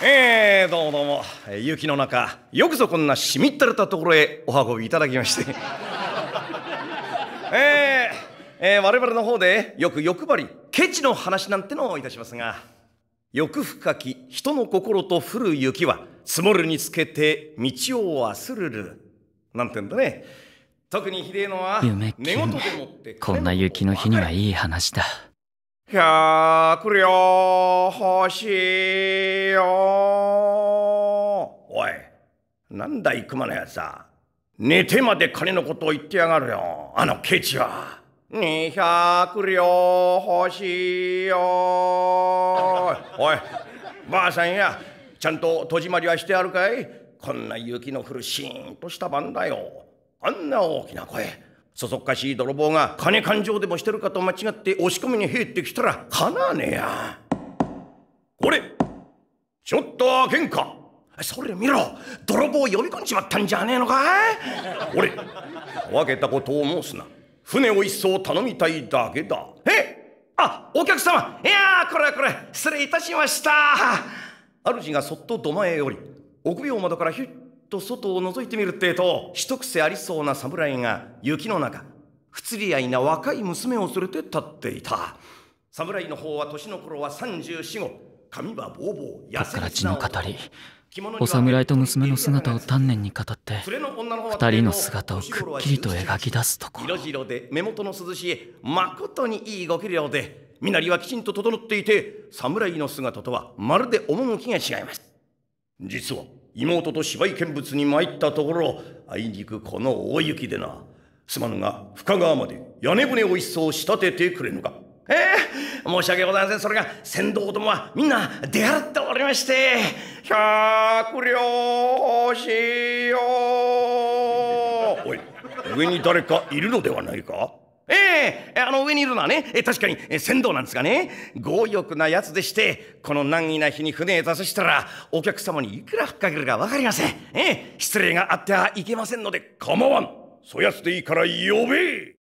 えー、どうもどうも、え雪の中よくぞこんなしみったれたところへお運びいただきまして えー、えー、我々の方でよく欲張りケチの話なんてのをいたしますが欲深き人の心と降る雪は積もるにつけて道を忘れるるなんてんだね特にひでえのは夢てこんな雪の日にはいい話だ。百両欲しいよ。おい、なんだいまのやつは。寝てまで金のことを言ってやがるよ、あのケチは。二百両欲しいよ。おい、ばあさんや、ちゃんと戸締まりはしてあるかいこんな雪の降るシーンとした晩だよ。あんな大きな声。そそっかしい泥棒が金勘定でもしてるかと間違って押し込みに入ってきたらかなわねえやこれちょっと開けんかそれ見ろ泥棒呼び込んちまったんじゃねえのか俺分けたことを申すな船を一層頼みたいだけだえあお客様いやこれこれ失礼いたしました主がそっと土間へより臆病窓からひゅっと外を覗いてみるってえと一癖ありそうな侍が雪の中不釣り合いな若い娘を連れて立っていた侍の方は年の頃は三十四五髪はぼうぼう痩せ血の語りお侍と娘の姿を丹念に語って二人の姿をくっきりと描き出すところ色白で目元の涼しいまことにいいご器量で身なりはきちんと整っていて侍の姿とはまるで趣が違います実は妹と芝居見物に参ったところあいにくこの大雪でなすまぬが深川まで屋根船を一層仕立ててくれぬかええ申し訳ございませんそれが船頭どもはみんな出払っておりまして百両しようおい上に誰かいるのではないかあの上にいるのはね、え確かに、え船頭なんですがね、強欲なやつでして、この難儀な日に船へ出せしたら、お客様にいくら吹っかけるか分かりません。え、失礼があってはいけませんので、構わん。そやつでいいから呼べ